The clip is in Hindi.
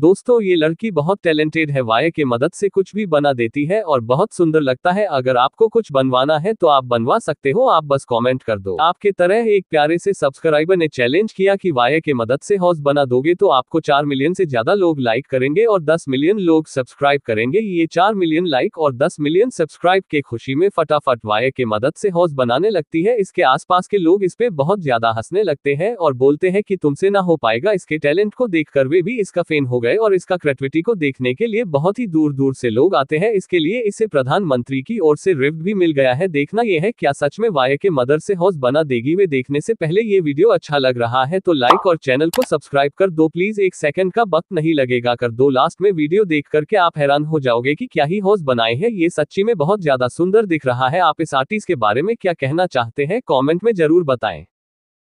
दोस्तों ये लड़की बहुत टैलेंटेड है वाय के मदद से कुछ भी बना देती है और बहुत सुंदर लगता है अगर आपको कुछ बनवाना है तो आप बनवा सकते हो आप बस कमेंट कर दो आपके तरह एक प्यारे से सब्सक्राइबर ने चैलेंज किया कि वाय के मदद से हाउस बना दोगे तो आपको चार मिलियन से ज्यादा लोग लाइक करेंगे और दस मिलियन लोग सब्सक्राइब करेंगे ये चार मिलियन लाइक और दस मिलियन सब्सक्राइब के खुशी में फटाफट वाय के मदद से हाउस बनाने लगती है इसके आस के लोग इस पे बहुत ज्यादा हंसने लगते हैं और बोलते हैं कि तुमसे ना हो पाएगा इसके टैलेंट को देख वे भी इसका फेन होगा गए और इसका क्रेटिविटी को देखने के लिए बहुत ही दूर दूर से लोग आते हैं इसके लिए इसे प्रधानमंत्री की ओर से रिफ्ट भी मिल गया है देखना यह है क्या सच में वाया के मदर से हाउस बना देगी वे देखने से पहले ये वीडियो अच्छा लग रहा है तो लाइक और चैनल को सब्सक्राइब कर दो प्लीज एक सेकंड का वक्त नहीं लगेगा कर दो लास्ट में वीडियो देख करके आप हैरान हो जाओगे की क्या ही हाउस बनाए है ये सच्ची में बहुत ज्यादा सुंदर दिख रहा है आप इस आर्टिस्ट के बारे में क्या कहना चाहते हैं कॉमेंट में जरूर बताएं